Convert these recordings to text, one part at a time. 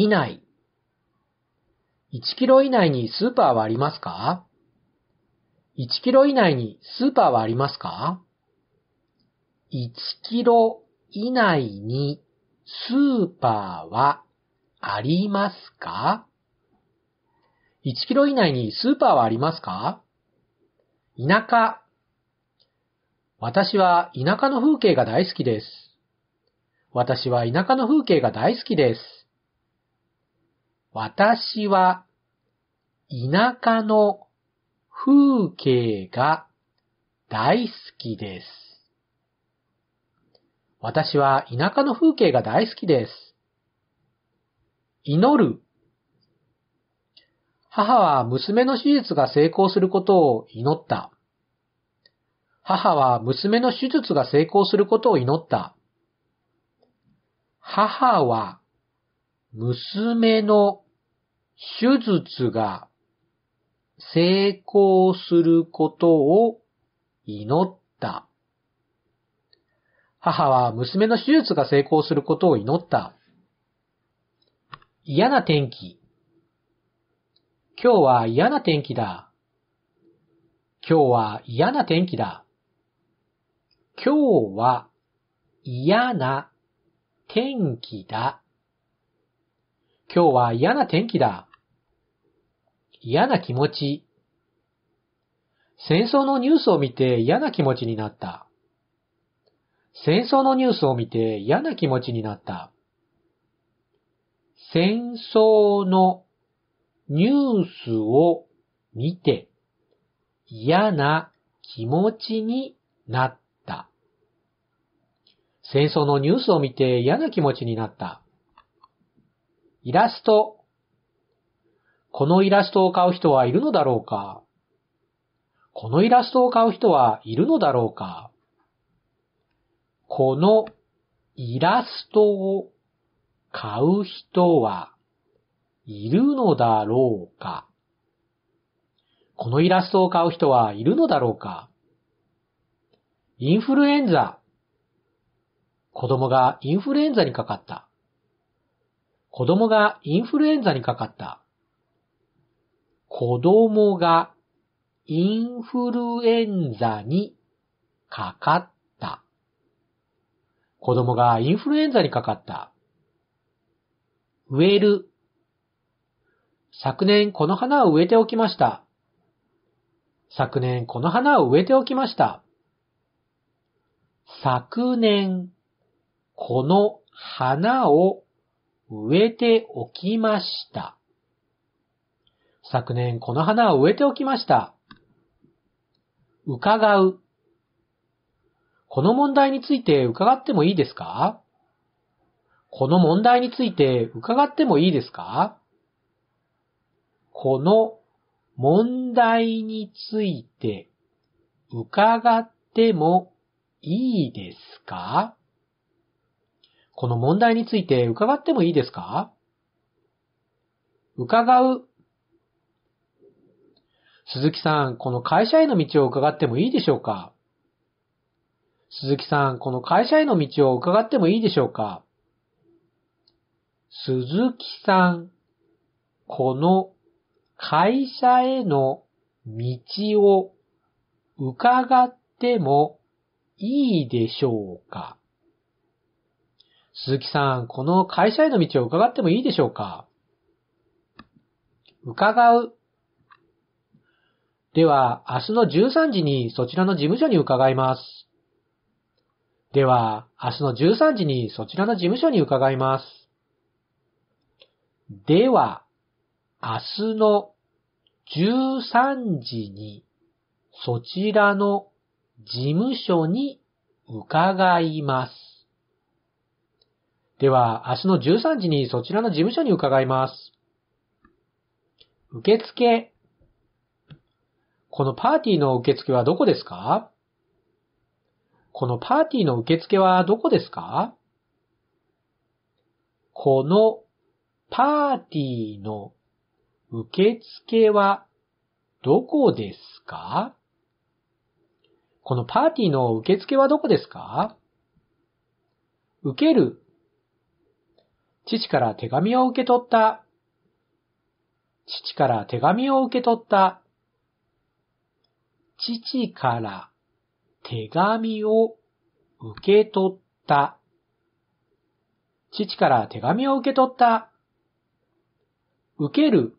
以内。1キロ以内にスーパーはありますか ?1 キロ以内にスーパーはありますか ?1 キロ以内にスーパーはありますか ?1 キロ以内にスーパーはありますか田舎。私は田舎の風景が大好きです。私は田舎の風景が大好きです。私は田舎の風景が大好きです。私は田舎の風景が大好きです。祈る。母は娘の手術が成功することを祈った。母は娘の手術が成功することを祈った。母は娘の手術が成功することを祈った。母は娘の手術が成功することを祈った。嫌な天気。今日は嫌な天気だ。今日は嫌な天気だ。今日は嫌な天気だ。今日は嫌な天気だ。嫌な気持ち。戦争のニュースを見て嫌な気持ちになった。戦争のニュースを見て嫌な気持ちになった。戦争のニュースを見て嫌な気持ちになった。戦争のニュースを見て嫌な気持ちになった。イラストこのイラストを買う人はいるのだろうかこのイラストを買う人はいるのだろうかこのイラストを買う人はいるのだろうかこのイラストを買う人はいるのだろうかインフルエンザ。子供がインフルエンザにかかった。子供がインフルエンザにかかった。子供がインフルエンザにかかった。子供がインフルエンザにかかった。植える。昨年この花を植えておきました。昨年この花を植えておきました。昨年この花を植えておきました。昨年この花を植えておきました。伺う。この問題について伺ってもいいですかこの問題について伺ってもいいですかこの問題について伺ってもいいですかこの問題について伺ってもいいですか伺う鈴木さん、この会社への道を伺ってもいいでしょうか鈴木さん、この会社への道を伺ってもいいでしょうか鈴木さん、この会社への道を伺ってもいいでしょうか鈴木さん、この会社への道を伺ってもいいでしょうか伺うでは、明日の13時にそちらの事務所に伺います。では、明日の13時にそちらの事務所に伺います。では、明日の13時にそちらの事務所に伺います。では、明日の13時にそちらの事務所に伺います。受付このパーティーの受付はどこですかこのパーティーの受付はどこですかこのパーティーの受付はどこですかこのパーティーの受付はどこですか受ける。父から手紙を受け取った。父から手紙を受け取った。父から手紙を受け取った。父から手紙を受け取った。受ける。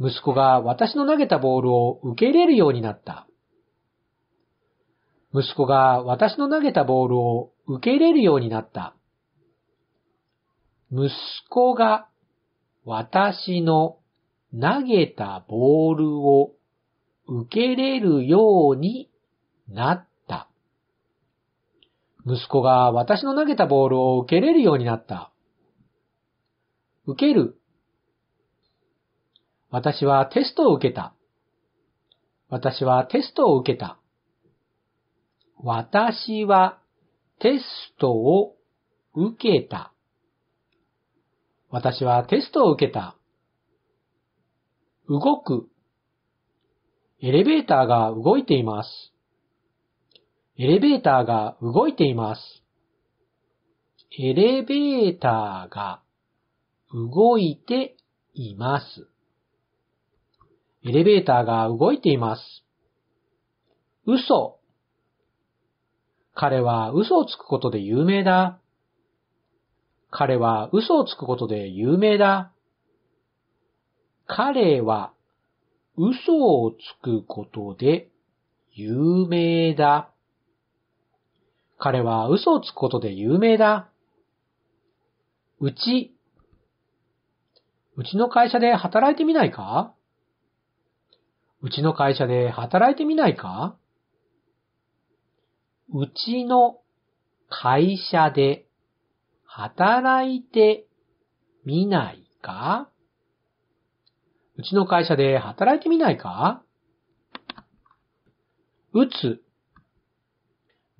息子が私の投げたボールを受け入れるようになった。息子が私の投げたボールを受け入れるようになった。息子が私の投げたボールを受けれるようになった。息子が私の投げたボールを受けれるようになった。受ける。私はテストを受けた。私はテストを受けた。私はテストを受けた。私はテストを受けた。動く。エレベーターが動いています。エレベーターが動いています。エレベーターが動いています。エレベーターが動いています。嘘。彼は嘘をつくことで有名だ。彼は嘘をつくことで有名だ。彼は嘘をつくことで有名だ。彼は嘘をつくことで有名だ。うち、うちの会社で働いてみないかうちの会社で働いてみないかうちの会社で働いてみないかうちの会社で働いてみないか打つ。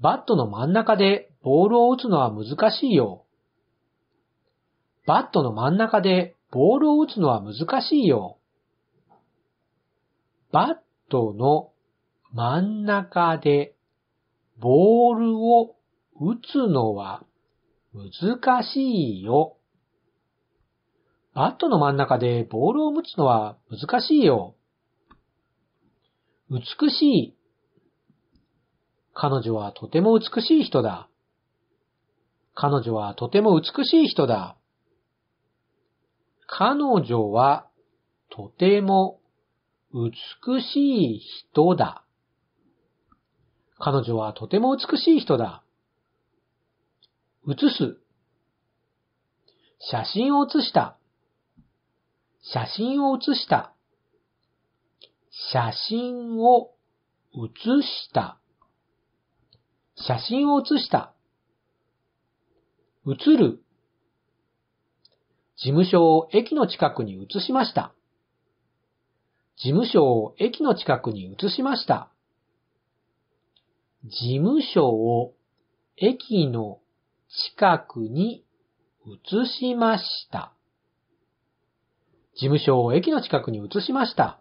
バットの真ん中でボールを打つのは難しいよ。バットの真ん中でボールを打つのは難しいよ。バットの真ん中でボールを打つのは難しいよ。バットの真ん中でボールを持つのは難しいよ。美しい。彼女はとても美しい人だ。彼女はとても美しい人だ。彼女はとても美しい人だ。彼女はとても美しい人だ。写す。写真を写した。写真を写した。写真を写した。写真を写した。写る。事務所を駅の近くに移しました。事務所を駅の近くに移しました。事務所を駅の近くに移しました。事務所を駅の近くに移しました。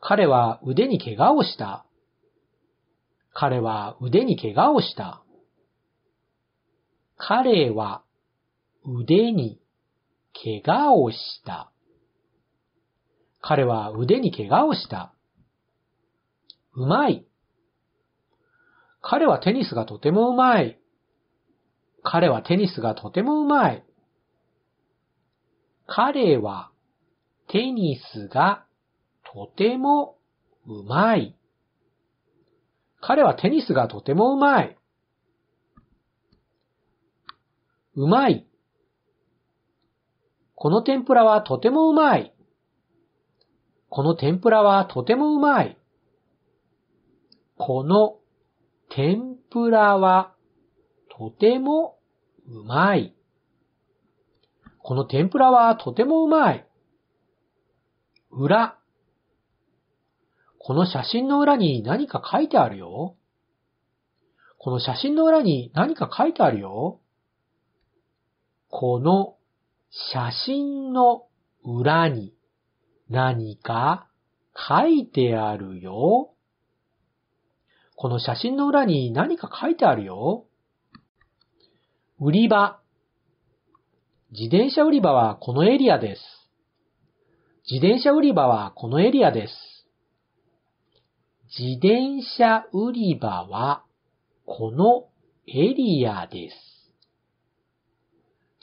彼は腕に怪我をした。彼は腕に怪我をした。彼は腕に怪我をした。彼は腕に怪我をした。うまい。彼はテニスがとてもうまい。彼はテニスがとてもうまい。彼はテニスがとてもうまい。彼はテニスがとてもうまい。うまい。この天ぷらはとてもうまい。この天ぷらはとてもうまい。この天ぷらはとてもうまい。この天ぷらはとてもうまい。裏。この写真の裏に何か書いてあるよ。この写真の裏に何か書いてあるよ。この写真の裏に何か書いてあるよ。この写真の裏に何か書いてあるよ。売り場。自転車売り場はこのエリアです。自転車売り場はこのエリアです。自転車売り場はこのエリアです。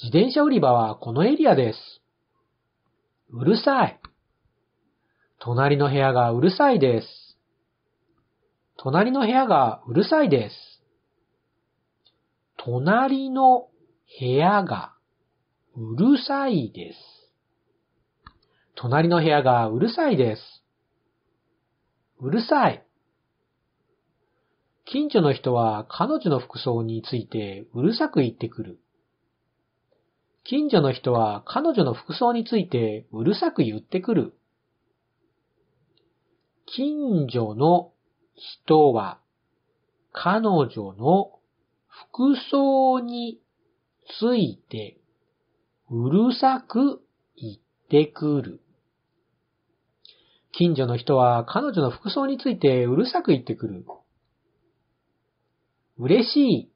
自転車売り場はこのエリアです。うるさい。隣の部屋がうるさいです。隣の部屋がうるさいです。隣の部屋がうるさいです。隣の部屋がうるさいです。うるさい。近所の人は彼女の服装についてうるさく言ってくる。近所の人は彼女の服装についてうるさく言ってくる。近所の人は彼女の服装についてうるさく言ってくる。近所の人は彼女の服装についてうるさく言ってくる。嬉しい。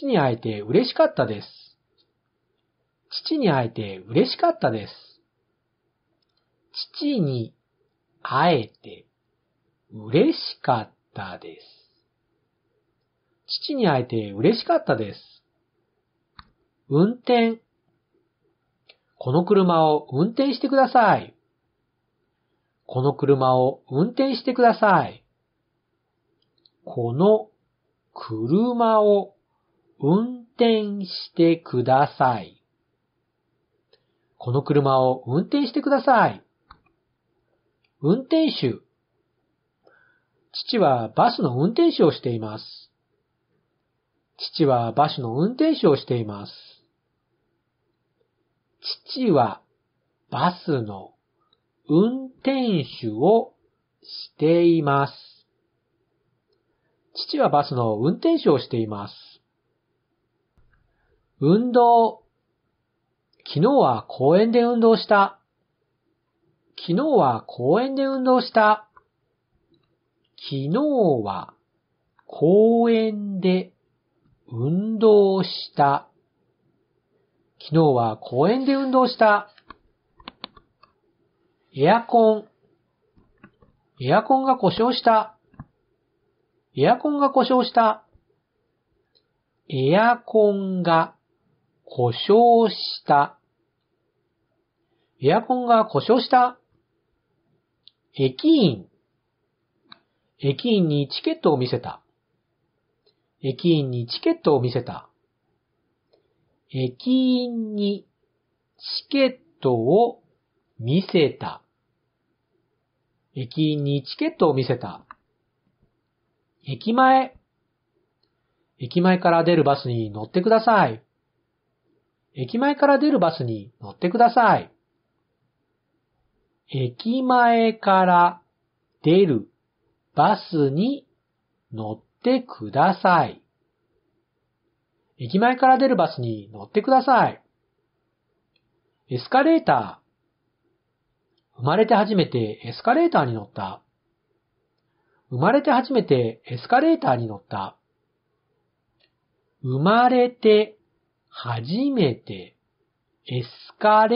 父に会えて嬉しかったです。父に会えて嬉しかったです。父に会えて嬉しかったです。父に会えて嬉しかったです。運転。この車を運転してください。この車を運転してください。この車を運転してください。この車を運転してください。運転手。父はバスの運転手をしています。父はバスの運転手をしています。父はバスの運転手をしています。父はバスの運転手をしています。運動。昨日は公園で運動した。昨日は公園で運動した。昨日は公園で運動した。昨日は公園で運動した。エアコン。エアコンが故障した。エアコンが故障した。エアコンが故障した。エアコンが故障した。駅員。駅員にチケットを見せた。駅員にチケットを見せた。駅員にチケットを見せた。駅員にチケットを見せた。駅前。駅前から出るバスに乗ってください。駅前から出るバスに乗ってください。駅前から出るバスに乗ってください。駅前から出るバスに乗ってください。エスカレーター。生まれて初めてエスカレーターに乗った。生まれて初めてエスカレーターに乗った。生まれて初めてエスカレー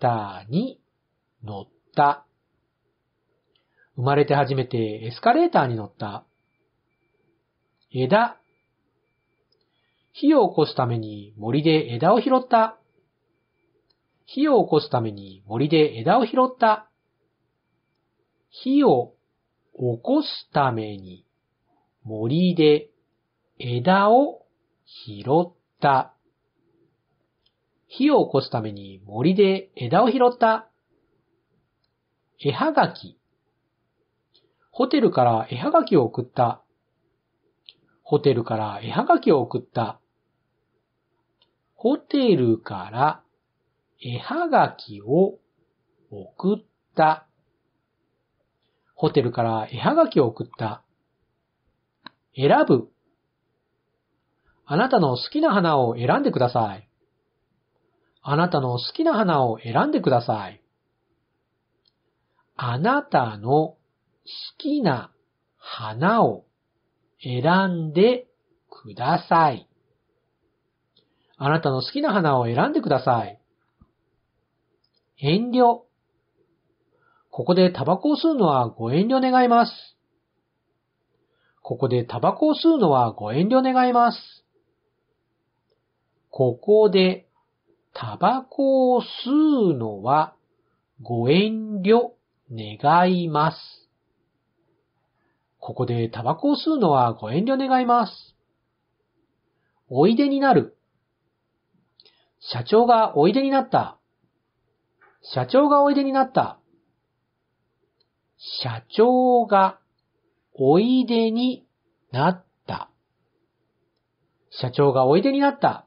ターに乗った。生まれて初めてエスカレーターに乗った。枝、火を起こすために森で枝を拾った。火を起こすために森で枝を拾った。火を起こすために森で枝を拾った。火を起こすために森で枝を拾った。絵はがき。ホテルから絵はがきを送った。ホテルから絵はがきを送った。ホテルから絵はがきを送った。ホテルから絵はがきを送った。選ぶ。あなたの好きな花を選んでください。あなたの好きな花を選んでください。あなたの好きな花を選んでください。あなたの好きな花を選んでください。遠慮。ここでタバコを吸うのはご遠慮願います。ここでタバコを吸うのはご遠慮願います。ここでタバコを吸うのはご遠慮願います。ここでタバコを吸うのはご遠慮願います。おいでになる。社長がおいでになった。社長がおいでになった。社長がおいでになった。社長がおいでになった。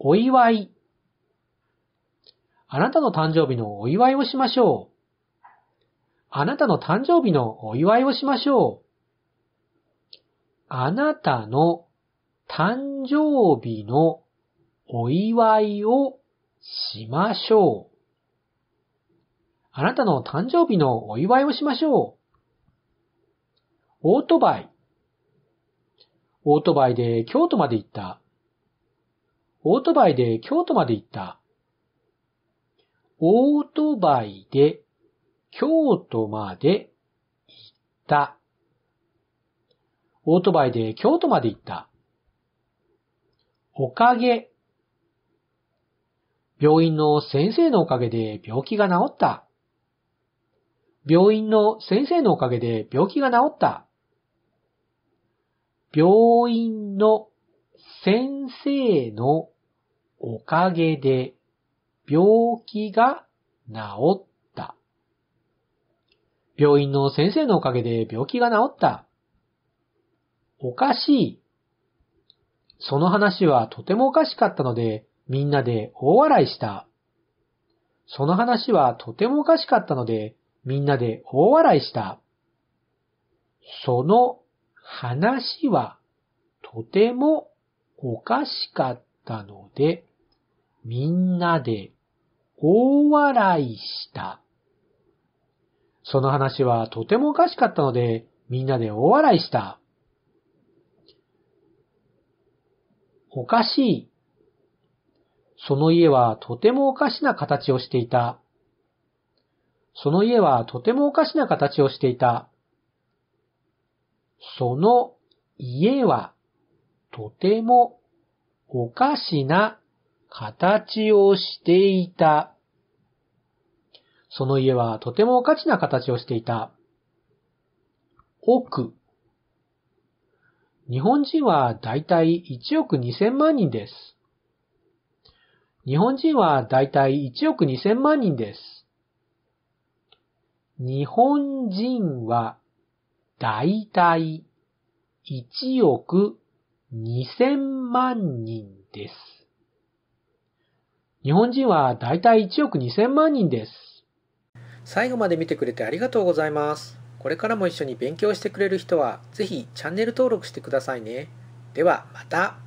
お祝い。あなたの誕生日のお祝いをしましょう。あなたの誕生日のお祝いをしましょう。あなたの誕生日のお祝いをしましょう。あなたの誕生日のお祝いをしましょう。オートバイ。オートバイで京都まで行った。オートバイで京都まで行った。オートバイで京都まで行った。オートバイで京都まで行った。おかげ。病院の先生のおかげで病気が治った。病院の先生のおかげで病気が治った。病院の先生のおかげで病気が治った。病院の先生のおかげで病気が治った。おかしい。その話はとてもおかしかったので、みんなで大笑いした。その話はとてもおかしかったので、みんなで大笑いした。その話はとてもおかしかったので、みんなで大笑いした。その話はとてもおかしかったので、みんなで大笑いした。おかしいその家はとてもおかしな形をしていた。その家はとてもおかしな形をしていた。その家はとてもおかしな形をしていた。その家はとてもおかしな形をしていた。奥。日本人はだいたい1億2000万人です。日本人はだいたい1億2000万人です。日本人はだいたい1億2000万人です。日本人はだいたい1億2000万人です。最後まで見てくれてありがとうございます。これからも一緒に勉強してくれる人は、ぜひチャンネル登録してくださいね。ではまた。